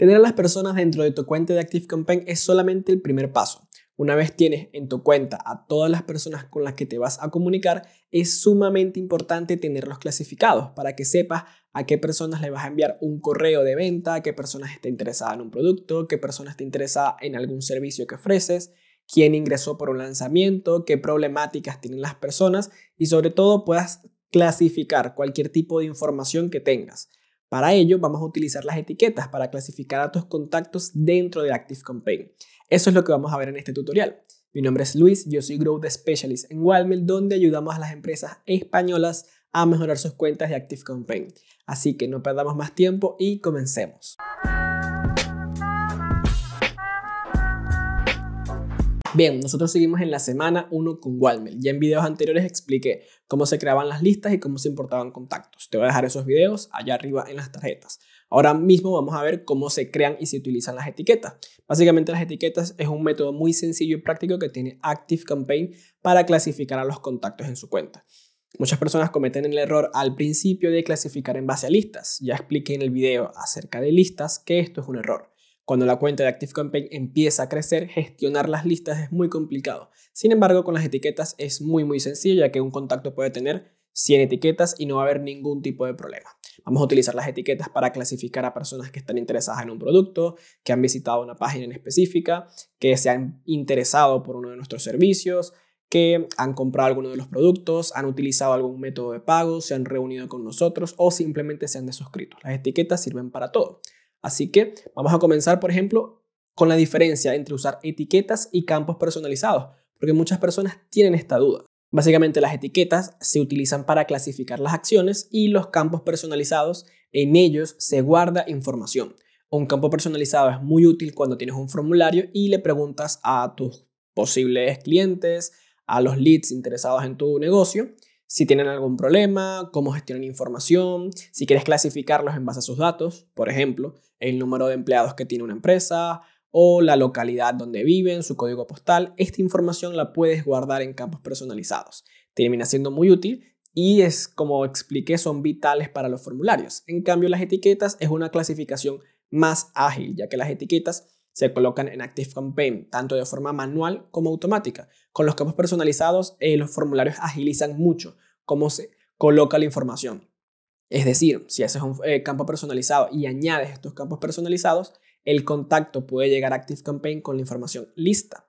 Tener a las personas dentro de tu cuenta de ActiveCampaign es solamente el primer paso. Una vez tienes en tu cuenta a todas las personas con las que te vas a comunicar, es sumamente importante tenerlos clasificados para que sepas a qué personas le vas a enviar un correo de venta, a qué personas está interesada en un producto, qué personas te interesa en algún servicio que ofreces, quién ingresó por un lanzamiento, qué problemáticas tienen las personas y sobre todo puedas clasificar cualquier tipo de información que tengas. Para ello vamos a utilizar las etiquetas para clasificar a tus contactos dentro de Active Campaign. Eso es lo que vamos a ver en este tutorial. Mi nombre es Luis, yo soy Growth Specialist en Wildmill, donde ayudamos a las empresas españolas a mejorar sus cuentas de Active Campaign. Así que no perdamos más tiempo y comencemos. Bien, nosotros seguimos en la semana 1 con Walmel. Ya en videos anteriores expliqué cómo se creaban las listas y cómo se importaban contactos. Te voy a dejar esos videos allá arriba en las tarjetas. Ahora mismo vamos a ver cómo se crean y se utilizan las etiquetas. Básicamente las etiquetas es un método muy sencillo y práctico que tiene Active Campaign para clasificar a los contactos en su cuenta. Muchas personas cometen el error al principio de clasificar en base a listas. Ya expliqué en el video acerca de listas que esto es un error. Cuando la cuenta de ActiveCampaign empieza a crecer, gestionar las listas es muy complicado. Sin embargo, con las etiquetas es muy muy sencillo, ya que un contacto puede tener 100 etiquetas y no va a haber ningún tipo de problema. Vamos a utilizar las etiquetas para clasificar a personas que están interesadas en un producto, que han visitado una página en específica, que se han interesado por uno de nuestros servicios, que han comprado alguno de los productos, han utilizado algún método de pago, se han reunido con nosotros o simplemente se han desuscrito. Las etiquetas sirven para todo. Así que vamos a comenzar, por ejemplo, con la diferencia entre usar etiquetas y campos personalizados, porque muchas personas tienen esta duda. Básicamente las etiquetas se utilizan para clasificar las acciones y los campos personalizados, en ellos se guarda información. Un campo personalizado es muy útil cuando tienes un formulario y le preguntas a tus posibles clientes, a los leads interesados en tu negocio, si tienen algún problema, cómo gestionan información, si quieres clasificarlos en base a sus datos, por ejemplo, el número de empleados que tiene una empresa o la localidad donde viven, su código postal, esta información la puedes guardar en campos personalizados. Termina siendo muy útil y es, como expliqué, son vitales para los formularios. En cambio, las etiquetas es una clasificación más ágil, ya que las etiquetas se colocan en Campaign tanto de forma manual como automática. Con los campos personalizados, eh, los formularios agilizan mucho cómo se coloca la información. Es decir, si haces un eh, campo personalizado y añades estos campos personalizados, el contacto puede llegar a Campaign con la información lista.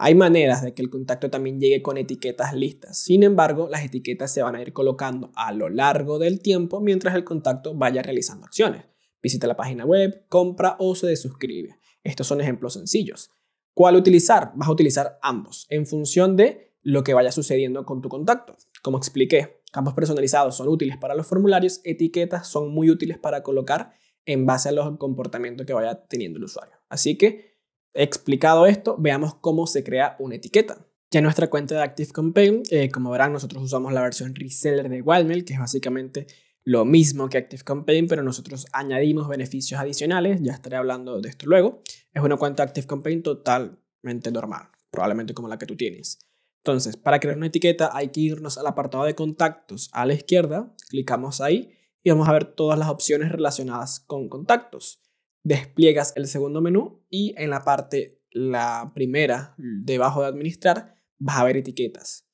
Hay maneras de que el contacto también llegue con etiquetas listas. Sin embargo, las etiquetas se van a ir colocando a lo largo del tiempo mientras el contacto vaya realizando acciones. Visita la página web, compra o se desuscribe estos son ejemplos sencillos. ¿Cuál utilizar? Vas a utilizar ambos en función de lo que vaya sucediendo con tu contacto. Como expliqué, campos personalizados son útiles para los formularios, etiquetas son muy útiles para colocar en base a los comportamientos que vaya teniendo el usuario. Así que, explicado esto, veamos cómo se crea una etiqueta. Ya en nuestra cuenta de ActiveCampaign, eh, como verán, nosotros usamos la versión reseller de Wildmail, que es básicamente lo mismo que Active pero nosotros añadimos beneficios adicionales, ya estaré hablando de esto luego. Es una cuenta Active totalmente normal, probablemente como la que tú tienes. Entonces, para crear una etiqueta hay que irnos al apartado de contactos a la izquierda, clicamos ahí y vamos a ver todas las opciones relacionadas con contactos. Despliegas el segundo menú y en la parte, la primera, debajo de administrar, vas a ver etiquetas.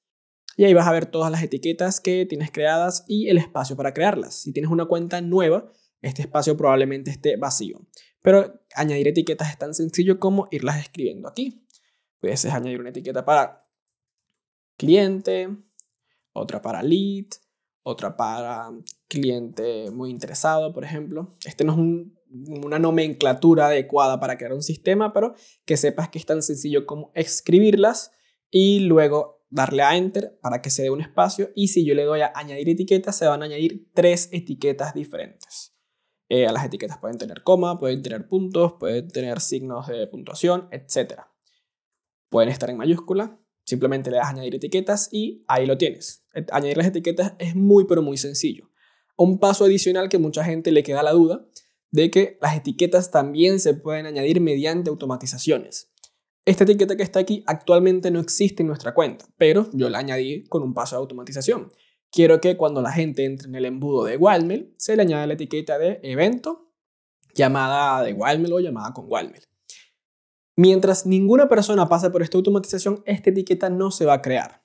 Y ahí vas a ver todas las etiquetas que tienes creadas y el espacio para crearlas. Si tienes una cuenta nueva, este espacio probablemente esté vacío. Pero añadir etiquetas es tan sencillo como irlas escribiendo aquí. Puedes añadir una etiqueta para cliente, otra para lead, otra para cliente muy interesado, por ejemplo. Este no es una nomenclatura adecuada para crear un sistema, pero que sepas que es tan sencillo como escribirlas y luego darle a Enter para que se dé un espacio y si yo le doy a añadir etiquetas, se van a añadir tres etiquetas diferentes. Eh, las etiquetas pueden tener coma, pueden tener puntos, pueden tener signos de puntuación, etc. Pueden estar en mayúscula, simplemente le das añadir etiquetas y ahí lo tienes. Añadir las etiquetas es muy pero muy sencillo. Un paso adicional que mucha gente le queda la duda de que las etiquetas también se pueden añadir mediante automatizaciones. Esta etiqueta que está aquí actualmente no existe en nuestra cuenta, pero yo la añadí con un paso de automatización. Quiero que cuando la gente entre en el embudo de Wildmail, se le añada la etiqueta de evento, llamada de Wildmail o llamada con Wildmail. Mientras ninguna persona pase por esta automatización, esta etiqueta no se va a crear.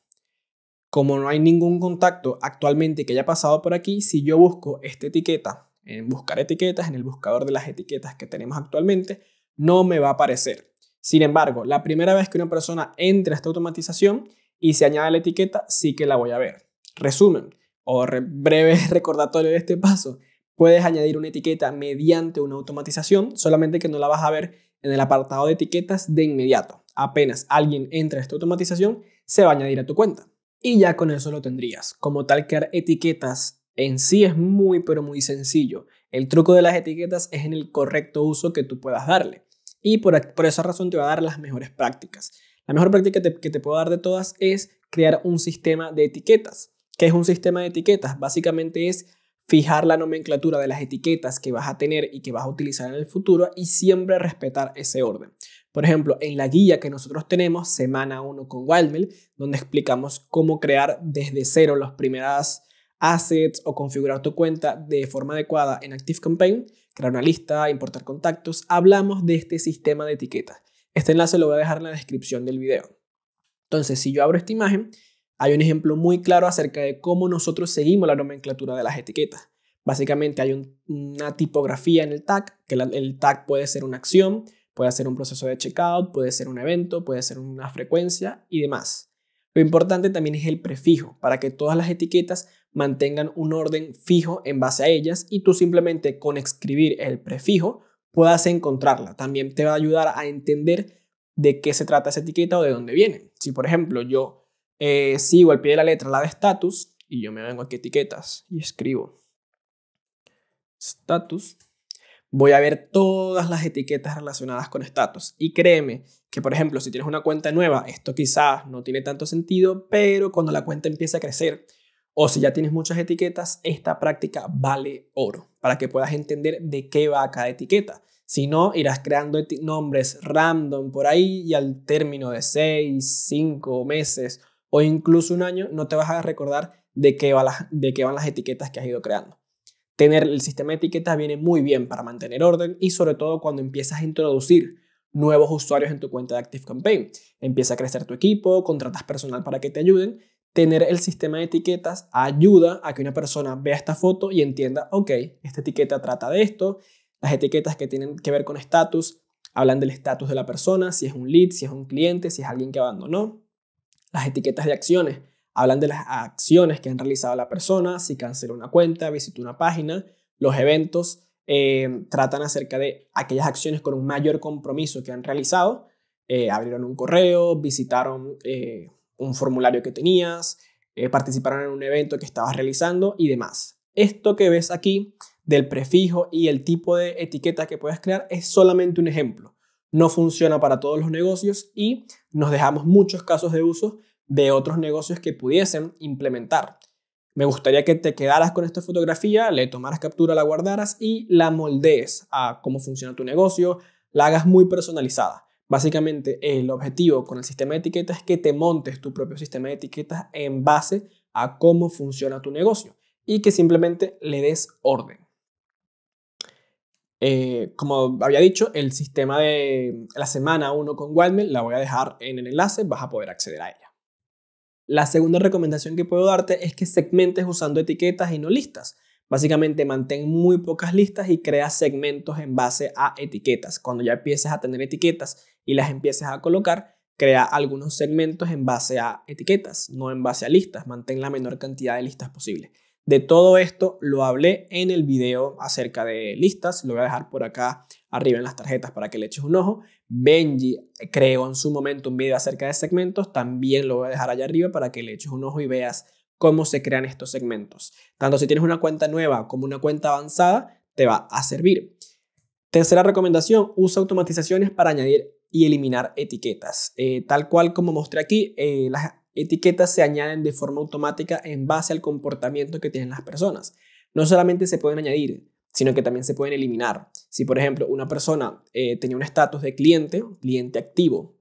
Como no hay ningún contacto actualmente que haya pasado por aquí, si yo busco esta etiqueta en buscar etiquetas, en el buscador de las etiquetas que tenemos actualmente, no me va a aparecer. Sin embargo, la primera vez que una persona entra a esta automatización y se añade la etiqueta, sí que la voy a ver. Resumen o breve recordatorio de este paso. Puedes añadir una etiqueta mediante una automatización, solamente que no la vas a ver en el apartado de etiquetas de inmediato. Apenas alguien entra a esta automatización, se va a añadir a tu cuenta. Y ya con eso lo tendrías. Como tal, crear etiquetas en sí es muy, pero muy sencillo. El truco de las etiquetas es en el correcto uso que tú puedas darle. Y por, esa razón te voy a dar las mejores prácticas. La mejor práctica que te, puedo dar de todas es crear un sistema de etiquetas. ¿Qué es un sistema de etiquetas? Básicamente es fijar la nomenclatura de las etiquetas que vas a tener y que vas a utilizar en el futuro y siempre respetar ese orden. Por ejemplo, en la guía que nosotros tenemos, semana 1 con Wildmill, donde explicamos cómo crear desde cero los primeras assets o configurar tu cuenta de forma adecuada en ActiveCampaign, crear una lista, importar contactos, hablamos de este sistema de etiquetas. Este enlace lo voy a dejar en la descripción del video. Entonces, si yo abro esta imagen, hay un ejemplo muy claro acerca de cómo nosotros seguimos la nomenclatura de las etiquetas. Básicamente hay una tipografía en el tag, que el tag puede ser una acción, puede ser un proceso de checkout, puede ser un evento, puede ser una frecuencia y demás. Lo importante también es el prefijo, para que todas las etiquetas mantengan un orden fijo en base a ellas y tú simplemente con escribir el prefijo puedas encontrarla. También te va a ayudar a entender de qué se trata esa etiqueta o de dónde viene. Si por ejemplo yo eh, sigo al pie de la letra la de status y yo me vengo aquí etiquetas y escribo status, voy a ver todas las etiquetas relacionadas con status. Y créeme que por ejemplo, si tienes una cuenta nueva, esto quizás no tiene tanto sentido, pero cuando la cuenta empieza a crecer o si ya tienes muchas etiquetas, esta práctica vale oro para que puedas entender de qué va cada etiqueta. Si no, irás creando nombres random por ahí y al término de 6, 5 meses o incluso un año no te vas a recordar de qué, de qué van las etiquetas que has ido creando. Tener el sistema de etiquetas viene muy bien para mantener orden y sobre todo cuando empiezas a introducir nuevos usuarios en tu cuenta de Active Campaign, Empieza a crecer tu equipo, contratas personal para que te ayuden. Tener el sistema de etiquetas ayuda a que una persona vea esta foto y entienda, ok, esta etiqueta trata de esto. Las etiquetas que tienen que ver con estatus hablan del estatus de la persona, si es un lead, si es un cliente, si es alguien que abandonó. Las etiquetas de acciones hablan de las acciones que han realizado la persona, si canceló una cuenta, visitó una página, los eventos Em, tratan acerca de aquellas acciones con un mayor compromiso que han realizado. Eh, abrieron un correo, visitaron eh, un formulario que tenías, eh, participaron en un evento que estabas realizando y demás. Esto que ves aquí del prefijo y el tipo de etiqueta que puedes crear es solamente un ejemplo. No funciona para todos los negocios y nos dejamos muchos casos de uso de otros negocios que pudiesen implementar. Me gustaría que te quedaras con esta fotografía, le tomaras captura, la guardaras y la moldees a cómo funciona tu negocio, la hagas muy personalizada. Básicamente, el objetivo con el sistema de etiquetas es que te montes tu propio sistema de etiquetas en base a cómo funciona tu negocio y que simplemente le des orden. Eh, como había dicho, el sistema de la semana 1 con Wildman la voy a dejar en el enlace, vas a poder acceder a ella. La segunda recomendación que puedo darte es que segmentes usando etiquetas y no listas. Básicamente mantén muy pocas listas y crea segmentos en base a etiquetas. Cuando ya empieces a tener etiquetas y las empieces a colocar, crea algunos segmentos en base a etiquetas, no en base a listas. Mantén la menor cantidad de listas posible. De todo esto lo hablé en el video acerca de listas, lo voy a dejar por acá arriba en las tarjetas para que le eches un ojo, Benji creó en su momento un video acerca de segmentos, también lo voy a dejar allá arriba para que le eches un ojo y veas cómo se crean estos segmentos. Tanto si tienes una cuenta nueva como una cuenta avanzada, te va a servir. Tercera recomendación, usa automatizaciones para añadir y eliminar etiquetas. Eh, tal cual como mostré aquí, eh, las etiquetas se añaden de forma automática en base al comportamiento que tienen las personas. No solamente se pueden añadir, sino que también se pueden eliminar. Si, por ejemplo, una persona eh, tenía un estatus de cliente, cliente activo,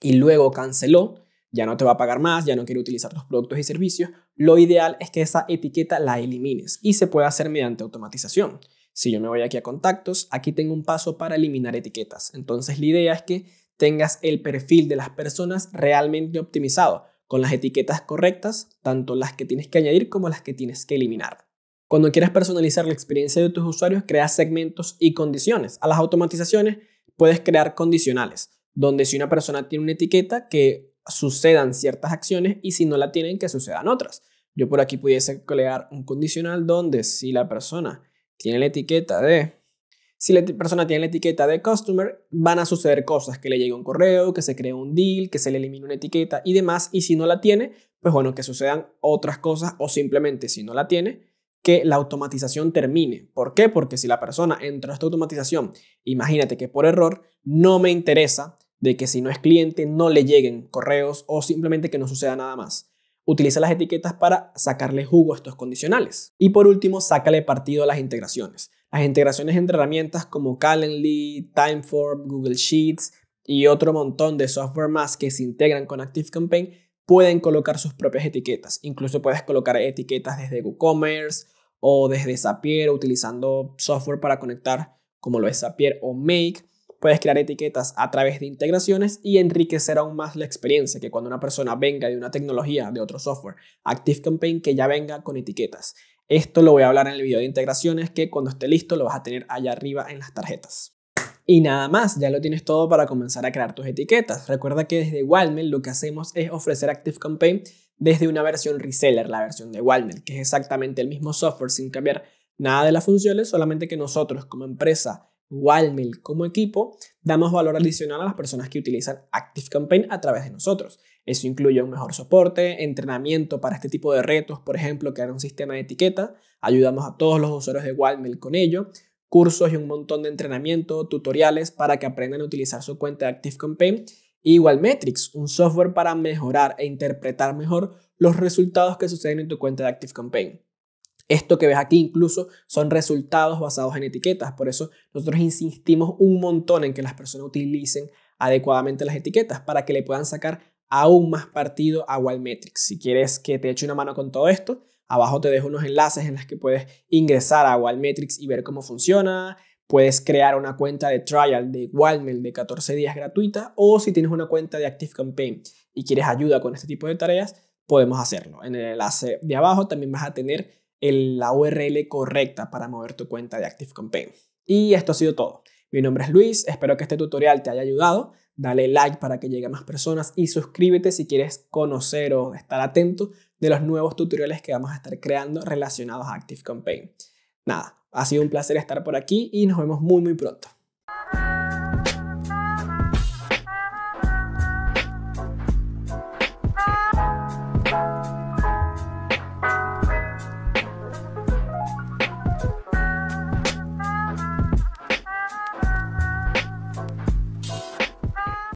y luego canceló, ya no te va a pagar más, ya no quiere utilizar los productos y servicios, lo ideal es que esa etiqueta la elimines y se puede hacer mediante automatización. Si yo me voy aquí a contactos, aquí tengo un paso para eliminar etiquetas. Entonces la idea es que tengas el perfil de las personas realmente optimizado, con las etiquetas correctas, tanto las que tienes que añadir como las que tienes que eliminar. Cuando quieras personalizar la experiencia de tus usuarios, crea segmentos y condiciones. A las automatizaciones puedes crear condicionales, donde si una persona tiene una etiqueta, que sucedan ciertas acciones y si no la tienen, que sucedan otras. Yo por aquí pudiese crear un condicional donde si la persona tiene la etiqueta de... Si la persona tiene la etiqueta de customer, van a suceder cosas, que le llegue un correo, que se cree un deal, que se le elimine una etiqueta y demás. Y si no la tiene, pues bueno, que sucedan otras cosas o simplemente si no la tiene, que la automatización termine. ¿Por qué? Porque si la persona Entra a esta automatización, imagínate que por error, no me interesa de que si no es cliente no le lleguen correos o simplemente que no suceda nada más. Utiliza las etiquetas para sacarle jugo a estos condicionales. Y por último, sácale partido a las integraciones. Las integraciones entre herramientas como Calendly, Timeform, Google Sheets y otro montón de software más que se integran con ActiveCampaign pueden colocar sus propias etiquetas. Incluso puedes colocar etiquetas desde WooCommerce o desde Zapier utilizando software para conectar como lo es Zapier o Make. Puedes crear etiquetas a través de integraciones y enriquecer aún más la experiencia, que cuando una persona venga de una tecnología, de otro software, ActiveCampaign, que ya venga con etiquetas. Esto lo voy a hablar en el video de integraciones, que cuando esté listo lo vas a tener allá arriba en las tarjetas. Y nada más, ya lo tienes todo para comenzar a crear tus etiquetas. Recuerda que desde Walmel lo que hacemos es ofrecer Campaign desde una versión reseller, la versión de Walmel, que es exactamente el mismo software sin cambiar nada de las funciones, solamente que nosotros como empresa Walmel como equipo, damos valor adicional a las personas que utilizan Campaign a través de nosotros. Eso incluye un mejor soporte, entrenamiento para este tipo de retos, por ejemplo, crear un sistema de etiqueta. Ayudamos a todos los usuarios de Walmel con ello cursos y un montón de entrenamiento, tutoriales para que aprendan a utilizar su cuenta de ActiveCampaign. Y igual un software para mejorar e interpretar mejor los resultados que suceden en tu cuenta de ActiveCampaign. Esto que ves aquí incluso son resultados basados en etiquetas, por eso nosotros insistimos un montón en que las personas utilicen adecuadamente las etiquetas para que le puedan sacar aún más partido a Wildmetrics. Si quieres que te eche una mano con todo esto, Abajo te dejo unos enlaces en los que puedes ingresar a Wallmetrics y ver cómo funciona. Puedes crear una cuenta de trial de Wallmail de 14 días gratuita o si tienes una cuenta de Active Campaign y quieres ayuda con este tipo de tareas, podemos hacerlo. En el enlace de abajo también vas a tener la URL correcta para mover tu cuenta de Active Campaign. Y esto ha sido todo. Mi nombre es Luis, espero que este tutorial te haya ayudado dale like para que llegue a más personas y suscríbete si quieres conocer o estar atento de los nuevos tutoriales que vamos a estar creando relacionados a ActiveCampaign. Nada, ha sido un placer estar por aquí y nos vemos muy muy pronto.